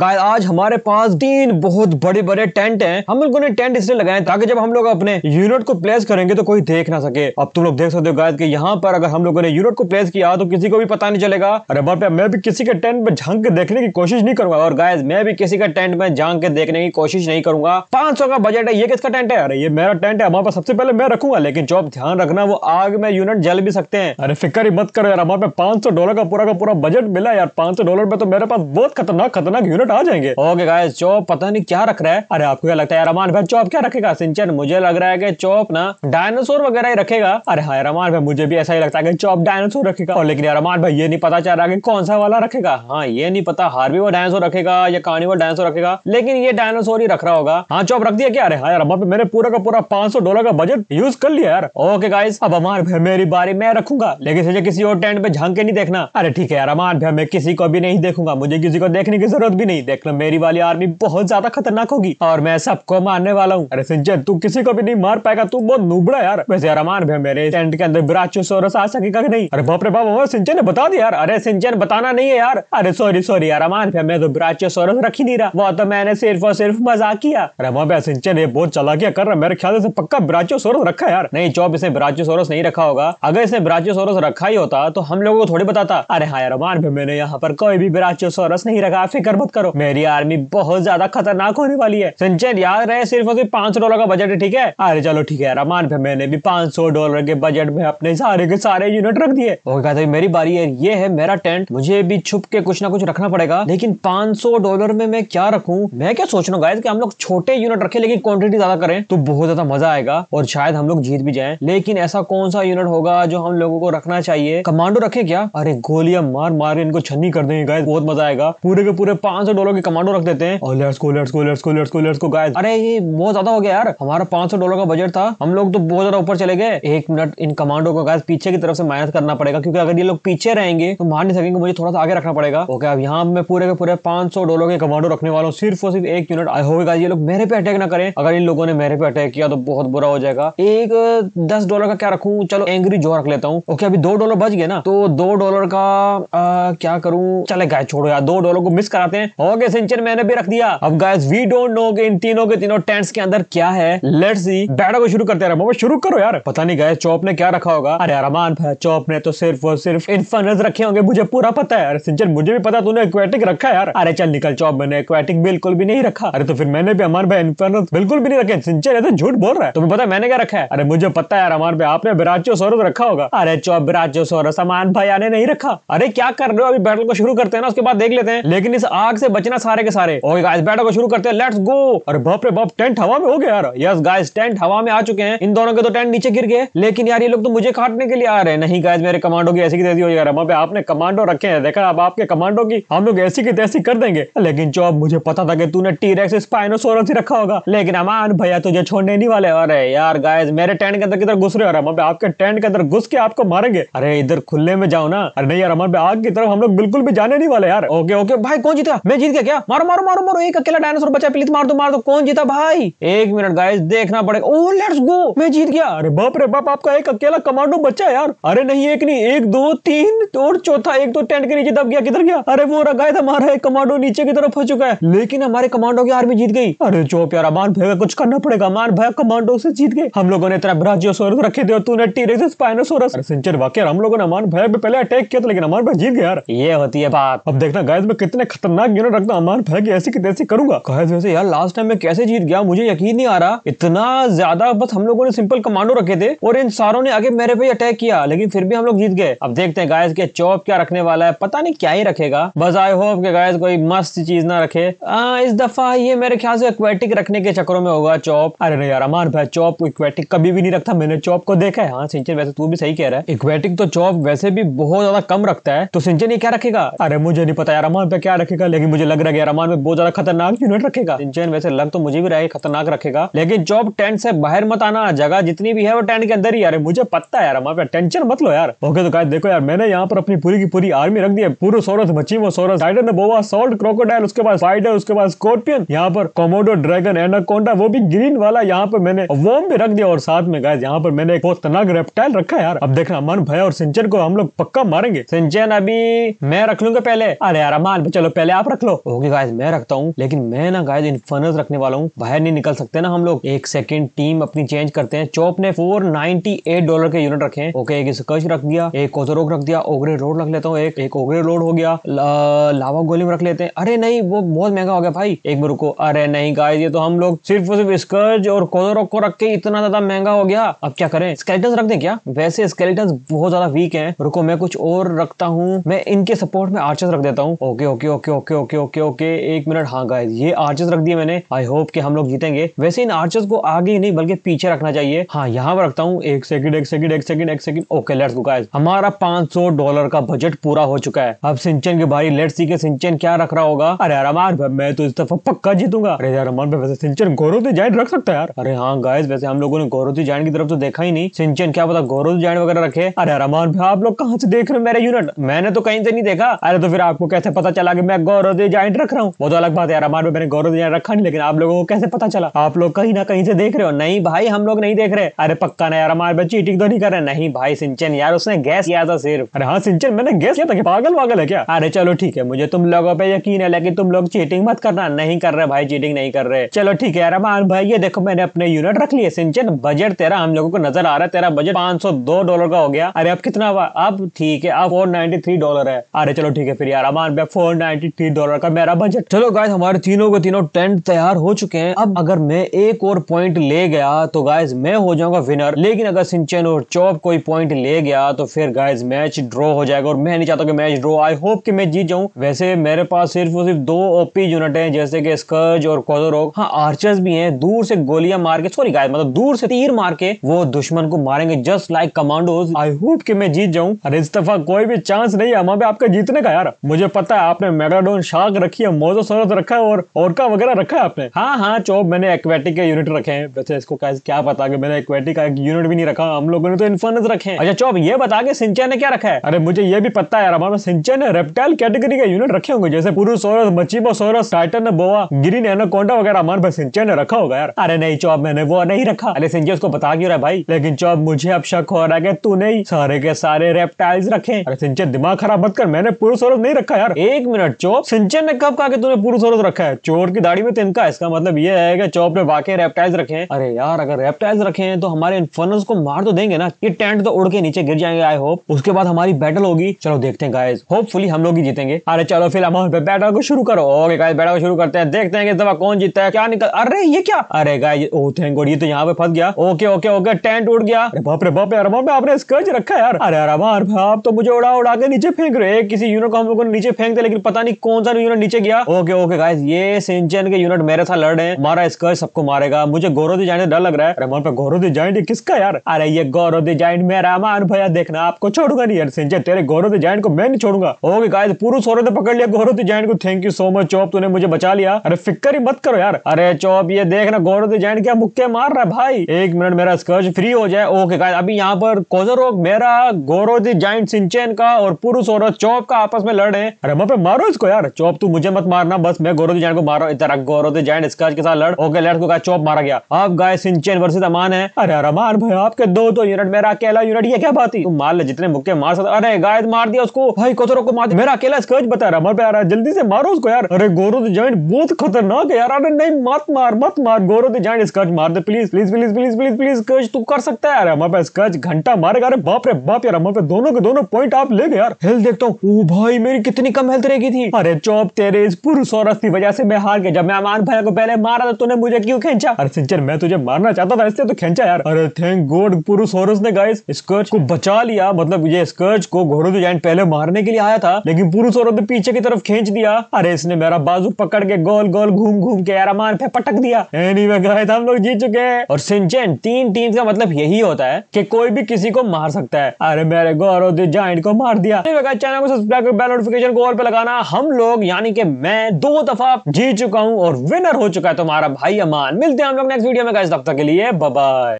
गाय आज हमारे पास तीन बहुत बड़े बड़े टेंट हैं हम लोगों ने टेंट इसलिए लगाए ताकि जब हम लोग अपने यूनिट को प्लेस करेंगे तो कोई देख ना सके अब तुम लोग देख सकते हो गाय कि यहाँ पर अगर हम लोगों ने यूनिट को प्लेस किया तो किसी को भी पता नहीं चलेगा अरे बाप मैं भी किसी के टेंट में झांक के देखने की कोशिश नहीं करूंगा और गाय मैं भी किसी का टेंट में झांक के देखने की कोशिश नहीं करूंगा पांच का बजट है ये किसका टेंट है अरे ये मेरा टेंट है हमारे पास सबसे पहले मैं रखूंगा लेकिन जो ध्यान रखना वो आग में यूनिट जल भी सकते हैं अरे फिक्र ही मत करो यार हमारे पास पांच डॉलर का पूरा का पूरा बजट मिला यार पांच डॉलर में तो मेरे पास बहुत खतरनाक खतरनाक यूनिट अलर्ट आ जाएंगे ओके गाइस चौप पता नहीं क्या रख रहा है अरे आपको क्या लगता है रमान भाई चौप क्या रखेगा सिंचन मुझे लग रहा है कि चौप ना डायनासोर वगैरह ही रखेगा अरे हाँ रमान भाई मुझे भी ऐसा ही लगता है चौप डायनासोर रखेगा और लेकिन रमान भाई ये नहीं पता चल रहा है कौन सा वाला रखेगा हाँ ये नहीं पता हार्वी वो डायनासोर रखेगा या कहानी वो डायनासोर रखेगा लेकिन ये डायनासोर ही रख रहा होगा हाँ चौप रख दिया क्या अरे हाँ रमान मैंने पूरा का पूरा पांच डॉलर का बजट यूज कर लिया यार ओके गाइस अब अमान भाई मेरी बारी मैं रखूंगा लेकिन किसी और टेंट पे झांक के नहीं देखना अरे ठीक है यार अमान भाई मैं किसी को भी नहीं देखूंगा मुझे किसी को देखने की जरूरत भी नहीं नहीं देखना मेरी वाली आर्मी बहुत ज्यादा खतरनाक होगी और मैं सबको मारने वाला हूँ अरे सिंचन तू किसी को भी नहीं मार पाएगा तू बहुत नुबड़ा यार वैसे रमान भाई मेरे टेंट के अंदर सोरस आ सकेगा कि नहीं अरे बाप रे बाप सिंचन ने बता दिया यार अरे सिंचन बताना नहीं है यार अरे सॉरी सॉरी यार रमान भाई मैं तो सोरस रख ही नहीं रहा वो तो मैंने सिर्फ और सिर्फ मजाक किया अरे रमा भाई सिंचन ये बहुत चला गया कर रहा मेरे ख्याल से पक्का सोरस रखा यार नहीं चौप इसने सोरस नहीं रखा होगा अगर इसने सोरस रखा ही होता तो हम लोगों को थोड़ी बताता अरे हाँ यार रमान भाई मैंने यहाँ पर कोई भी सोरस नहीं रखा फिक्र मत करो मेरी आर्मी बहुत ज्यादा खतरनाक होने वाली है संचय याद रहे सिर्फ और सिर्फ पांच डॉलर का बजट है ठीक है अरे चलो ठीक है रमान भाई मैंने भी पांच सौ डॉलर के बजट में अपने सारे के सारे यूनिट रख दिए और कहते मेरी बारी है ये है मेरा टेंट मुझे भी छुप के कुछ ना कुछ रखना पड़ेगा लेकिन पांच डॉलर में मैं क्या रखू मैं क्या सोच रहा हूँ गायद हम लोग छोटे यूनिट रखे लेकिन क्वान्टिटी ज्यादा करें तो बहुत ज्यादा मजा आएगा और शायद हम लोग जीत भी जाए लेकिन ऐसा कौन सा यूनिट होगा जो हम लोगों को रखना चाहिए कमांडो रखे क्या अरे गोलियां मार मार इनको छन्नी कर देंगे गाय बहुत मजा आएगा पूरे के पूरे पांच सौ डॉलर के कमांडो रख देते हैं अरे ये बहुत ज्यादा हो गया यार हमारा पांच सौ डॉलर का बजट था हम लोग तो बहुत ज्यादा ऊपर चले गए एक मिनट इन कमांडो को गाय पीछे की तरफ से माइनस करना पड़ेगा क्योंकि अगर ये लोग पीछे रहेंगे तो मार नहीं सकेंगे मुझे थोड़ा सा आगे रखना पड़ेगा ओके अब यहाँ मैं पूरे के पूरे पांच सौ डॉलर के कमांडो रखने वालों सिर्फ और सिर्फ एक यूनिट आई होगा ये लोग मेरे पे अटैक ना करें अगर इन लोगों ने मेरे पे अटैक किया तो बहुत बुरा हो जाएगा एक दस डॉलर का क्या रखू चलो एंग्री जो रख लेता हूँ ओके अभी दो डॉलर बच गए ना तो दो डॉलर का आ, क्या करूं चले गाय छोड़ो यार दो डॉलर को मिस कराते हैं ओके सिंचन मैंने भी रख दिया अब गाइस वी डोंट नो कि इन तीनों के तीनों टेंट्स के अंदर क्या है लेट्स सी बैठा को शुरू करते रहो शुरू करो यार पता नहीं गाइस चौप ने क्या रखा होगा अरे अरमान भाई चौप ने तो सिर्फ और सिर्फ इन्फर्नस रखे होंगे मुझे पूरा पता है अरे सिंचन मुझे भी पता तूने एक्वेटिक रखा यार अरे चल निकल चौप मैंने एक्वेटिक बिल्कुल भी नहीं रखा अरे तो फिर मैंने भी अमान भाई इन्फर्नस बिल्कुल भी नहीं रखे सिंचन तो झूठ बोल रहा है तुम्हें पता मैंने क्या रखा है अरे मुझे पता है यार भाई आपने बिराचो सौरभ रखा होगा अरे चौप बिराजो सौरभ अमान भाई आने नहीं रखा अरे क्या कर रहे हो अभी बैटल को शुरू करते हैं ना उसके बाद देख लेते हैं लेकिन इस आग से से बचना सारे के सारे ओके गाइस बैटल को शुरू करते हैं लेट्स गो अरे बाप रे बाप टेंट हवा में हो गया यार यस गाइस टेंट हवा में आ चुके हैं इन दोनों के तो टेंट नीचे गिर गए लेकिन यार ये लोग तो मुझे काटने के लिए आ रहे हैं नहीं गाइस मेरे कमांडो की ऐसी की तैसी हो यार हम आपने कमांडो रखे हैं देखा अब आपके कमांडो की हम लोग ऐसी की तैसी कर देंगे लेकिन जो अब मुझे पता था कि तूने टीरेक्स स्पाइनोसोरस रखा होगा लेकिन अमान भैया तुझे छोड़ने नहीं वाले अरे यार गाइस मेरे टेंट के अंदर किधर घुस रहे हो रहा आपके टेंट के अंदर घुस के आपको मारेंगे अरे इधर खुले में जाओ ना अरे नहीं यार हमारे आग की तरफ हम लोग बिल्कुल भी जाने नहीं वाले यार ओके ओके भाई कौन जीता मैं जीत गया क्या मारो मारो मारो मारो एक अकेला डायनासोर बचा प्लीज मार दो मार दो कौन जीता भाई एक मिनट गाइस देखना पड़ेगा ओ लेट्स गो मैं जीत गया अरे बाप रे बाप आपका एक अकेला कमांडो बच्चा यार अरे नहीं एक नहीं एक दो तीन और चौथा एक दो टेंट के नीचे दब गया किधर गया अरे वो रखा हमारा एक कमांडो नीचे की तरफ हो चुका है लेकिन हमारे कमांडो की आर्मी जीत गई अरे जो प्यारा मान भैया कुछ करना पड़ेगा अमान भैया कमांडो से जीत गए हम लोगों ने सोरस रखे थे तूने टीरेक्स स्पाइनोसोरस सिंचर वाकई हम लोगों ने अमान भैया पहले अटैक किया था लेकिन अमान भाई जीत गया यार ये होती है बात अब देखना गाइस मैं कितने खतरनाक मेरा रक्त अमान फैल ऐसे की तैसे करूंगा कहे तो वैसे यार लास्ट टाइम मैं कैसे जीत गया मुझे यकीन नहीं आ रहा इतना ज्यादा बस हम लोगों ने सिंपल कमांडो रखे थे और इन सारों ने आगे मेरे पे अटैक किया लेकिन फिर भी हम लोग जीत गए अब देखते हैं गायस के चौप क्या रखने वाला है पता नहीं क्या ही रखेगा बस आई होप के गायस कोई मस्त चीज ना रखे आ, इस दफा ये मेरे ख्याल से एक्वेटिक रखने के चक्करों में होगा चौप अरे नहीं यार अमान भाई चौप इक्वेटिक कभी भी नहीं रखता मैंने चौप को देखा है हाँ सिंचन वैसे तू भी सही कह रहा है इक्वेटिक तो चौप वैसे भी बहुत ज्यादा कम रखता है तो सिंचन ये क्या रखेगा अरे मुझे नहीं पता यार अमान भाई क्या रखेगा लेकिन मुझे लग रहा है रमान में बहुत ज्यादा खतरनाक यूनिट रखेगा सिंचन वैसे लग तो मुझे भी रहा है खतरनाक रखेगा लेकिन जॉब टेंट से बाहर मत आना जगह जितनी भी है वो टेंट के अंदर ही यार मुझे पता है यार टेंशन मत लो यार ओके तो कहा देखो यार मैंने यहाँ पर अपनी पूरी की पूरी आर्मी रख दी है पूरे सोरस मची वो सोरस बोवा सोल्ट क्रोकोडाइल उसके पास फाइडर उसके पास स्कॉर्पियन यहाँ पर कोमोडो ड्रैगन एनाकोंडा वो भी ग्रीन वाला यहाँ पर मैंने वोम भी रख दिया और साथ में गाय यहाँ पर मैंने एक बहुत तनाक रेप्टाइल रखा यार अब देखना अमन भय और सिंचन को हम लोग पक्का मारेंगे सिंचन अभी मैं रख लूंगा पहले अरे यार अमान चलो पहले आप रख लो लो ओके गाइस मैं रखता हूँ लेकिन मैं ना गाइज इन्फर्नस रखने वाला हूँ बाहर नहीं निकल सकते ना हम लोग एक सेकेंड टीम अपनी चेंज करते हैं चौप ने फोर डॉलर के यूनिट रखे ओके एक स्कर्च रख दिया एक कोजरोक रख दिया ओगरे रोड रख लेता हूँ एक एक ओगरे रोड हो गया लावा गोलिम रख लेते हैं अरे नहीं वो बहुत महंगा हो गया भाई एक बार रुको अरे नहीं गाय ये तो हम लोग सिर्फ सिर्फ स्कर्च और कोजरोक को रख के इतना ज्यादा महंगा हो गया अब क्या करें स्केलेटन रख दे क्या वैसे स्केलेटन बहुत ज्यादा वीक है रुको मैं कुछ और रखता हूँ मैं इनके सपोर्ट में आर्चर्स रख देता हूँ okay okay okay okay okay okay okay एक मिनट हाँ गाइज ये आर्चेस रख दिए मैंने आई होप कि हम लोग जीतेंगे वैसे इन आर्चेस को आगे ही नहीं बल्कि पीछे रखना चाहिए हाँ यहाँ पर रखता हूँ एक सेकंड एक सेकंड एक सेकंड एक second okay let's go guys हमारा 500 डॉलर का बजट पूरा हो चुका है अब सिंचन के भाई लेट सी के सिंचन क्या रख रहा होगा अरे यार मैं तो इस दफा पक्का जीतूंगा अरे यार अमान भाई वैसे सिंचन गौरव से जैन रख सकता है यार अरे हाँ गाइज वैसे हम लोगों ने गौरव से जैन की तरफ तो देखा ही नहीं सिंचन क्या पता गौरव से जैन वगैरह रखे अरे यार अमान भाई आप लोग कहाँ से देख रहे हो मेरे यूनिट मैंने तो कहीं से नहीं देखा अरे तो फिर आपको कैसे पता चला कि मैं गौरव दे जॉइंट रख रहा हूँ वो तो अलग बात है यार में मैंने गौरव जॉइंट रखा नहीं लेकिन आप लोगों को कैसे पता चला आप लोग कहीं ना कहीं से देख रहे हो नहीं भाई हम लोग नहीं देख रहे अरे पक्का ना यार हमारे बच्चे चीटिंग तो नहीं कर रहे नहीं भाई सिंचन यार उसने गैस किया था सिर्फ अरे हाँ सिंचन मैंने गैस किया था पागल वागल है क्या अरे चलो ठीक है मुझे तुम लोगों पर यकीन है लेकिन तुम लोग चीटिंग मत करना नहीं कर रहे भाई चीटिंग नहीं कर रहे चलो ठीक है यार अमान भाई ये देखो मैंने अपने यूनिट रख लिया सिंचन बजट तेरा हम लोगों को नजर आ रहा है तेरा बजट पांच डॉलर का हो गया अरे अब कितना हुआ अब ठीक है अब फोर डॉलर है अरे चलो ठीक है फिर यार अमान भाई फोर डॉलर डॉलर का मेरा बजट चलो गाय हमारे तीनों के तीनों टेंट तैयार हो चुके हैं अब अगर मैं एक और पॉइंट ले गया तो गायज मैं हो जाऊंगा विनर लेकिन अगर सिंचन और चौप कोई पॉइंट ले गया तो फिर गायज मैच ड्रॉ हो जाएगा और मैं नहीं चाहता कि मैच ड्रॉ आई होप कि मैं जीत जाऊं वैसे मेरे पास सिर्फ और सिर्फ दो ओपी यूनिट है जैसे कि स्कर्ज और कोदरोग हाँ आर्चर्स भी हैं दूर से गोलियां मार के सॉरी गायज मतलब दूर से तीर मार के वो दुश्मन को मारेंगे just like commandos I hope की मैं जीत जाऊँ अरे इस दफा कोई भी चांस नहीं है हमारे आपका जीतने का यार मुझे पता है आपने मेगाडोन छाग रखी है मोजो सौरत रखा है और और का वगैरह रखा है आपने हाँ हाँ चौब मैंने एक्वेटिक के यूनिट रखे हैं वैसे इसको क्या पता कि मैंने एक्वेटिक का एक यूनिट भी नहीं रखा हम लोगों ने तो इन्फर्नस रखे हैं अच्छा चौब ये बता के सिंचे ने क्या रखा है अरे मुझे ये भी पता है यार सिंचे ने रेप्टाइल कैटेगरी के यूनिट रखे होंगे जैसे पुरुष सौरस मचीबो सोरस टाइटन बोवा ग्रीन एनाकोंडा वगैरह हमारे पास सिंचे ने रखा होगा यार अरे नहीं चौब मैंने वो नहीं रखा अरे सिंचे उसको बता क्यों रहा भाई लेकिन चौब मुझे अब शक हो रहा है तू नहीं सारे के सारे रेप्टाइल्स रखे अरे सिंचे दिमाग खराब मत कर मैंने पुरुष सौरस नहीं रखा यार एक मिनट चौब सिंचा पिक्चर ने कब कहा कि तूने पूरी रखा है चोर की दाढ़ी में तिनका तो इसका मतलब ये है कि चौप ने वाकई रेप्टाइल्स रखे हैं अरे यार अगर रेप्टाइल्स रखे हैं तो हमारे इन्फर्नल्स को मार तो देंगे ना कि टेंट तो उड़ के नीचे गिर जाएंगे आई होप उसके बाद हमारी बैटल होगी चलो देखते हैं गाइस होपफुली हम लोग ही जीतेंगे अरे चलो फिर हम बैटल को शुरू करो ओके गाइस बैटल को शुरू करते हैं देखते हैं कि इस दफा कौन जीतता है क्या निकल अरे ये क्या अरे गाइस ओ थैंक गॉड ये तो यहाँ पे फंस गया ओके ओके ओके टेंट उड़ गया बाप रे बाप यार बाप आपने स्कर्च रखा यार अरे यार आप तो मुझे उड़ा उड़ा के नीचे फेंक रहे किसी यूनिट को हम लोगों ने नीचे फेंक दिया लेकिन पता नहीं कौन सा सिंचन यूनिट नीचे गया ओके ओके गाइस ये सिंचन के यूनिट मेरे साथ लड़ रहे हैं मारा इसका सबको मारेगा मुझे गौरव दी जाइंट डर लग रहा है अरे मन पे गौरव दी जाइंट किसका यार अरे ये गौरव दी जाइंट मेरा मान भैया देखना आपको छोड़ूंगा नहीं यार सिंचन तेरे गौरव दी जाइंट को मैं नहीं छोड़ूंगा ओके गाइस पूरा सोरे तो पकड़ लिया गौरव दी जाइंट को थैंक यू सो मच चौप तूने मुझे बचा लिया अरे फिक्र ही मत करो यार अरे चौप ये देखना गौरव दी जाइंट क्या मुक्के मार रहा है भाई एक मिनट मेरा स्कर्च फ्री हो जाए ओके गाइस अभी यहाँ पर कोजरोग मेरा गौरव दी जाइंट सिंचन का और पुरुष और चौप का आपस में लड़ रहे हैं अरे वहां मारो इसको यार चौप चौप तू मुझे मत मारना बस मैं गोरो जैन को मार मारो इधर गोरो द जैन इसका के साथ लड़ ओके लड़को का चौप मारा गया अब गाय सिंचन वर्सेस अमान है अरे अमान भाई आपके दो दो तो यूनिट मेरा अकेला यूनिट ये क्या बात है तू मार ले जितने मुक्के मार सकते अरे गाय मार दिया उसको भाई कोतरो को मार मेरा अकेला स्कॉच बता रहा मर पे आ रहा जल्दी से मारो उसको यार अरे गौरव जैन बहुत खतरनाक है यार अरे नहीं मत मार मत मार गौरव जैन स्कॉच मार दे please please please please please please स्कॉच तू कर सकता है यार हमारे पास स्कॉच घंटा मारेगा अरे बाप रे बाप यार हमारे पे दोनों के दोनों पॉइंट आप ले गए यार हेल्थ देखता हूँ भाई मेरी कितनी कम हेल्थ रहेगी थी अरे चौ तोप तेरे इस पुरुष औरत की वजह से मैं हार गया जब मैं अमान भाई को पहले मारा था तो तूने मुझे क्यों खींचा अरे सिंचर मैं तुझे मारना चाहता था इसलिए तो खींचा यार अरे थैंक गॉड पुरुष औरत ने गाइस स्कर्च को बचा लिया मतलब ये स्कर्च को घोड़ो जो जैंट पहले मारने के लिए आया था लेकिन पुरुष औरत ने पीछे की तरफ खींच दिया अरे इसने मेरा बाजू पकड़ के गोल गोल घूम घूम के यार अमान भाई पटक दिया एनीवे गाइस हम लोग जीत चुके हैं और सिंचन तीन टीम का मतलब यही होता है कि कोई भी किसी को मार सकता है अरे मेरे गौरव जॉइंट को मार दिया चैनल को सब्सक्राइब कर बेल नोटिफिकेशन को और पे लगाना हम लोग यानी कि मैं दो दफा जीत चुका हूं और विनर हो चुका है तुम्हारा भाई अमान मिलते हैं हम लोग नेक्स्ट वीडियो में तब तक के लिए बाय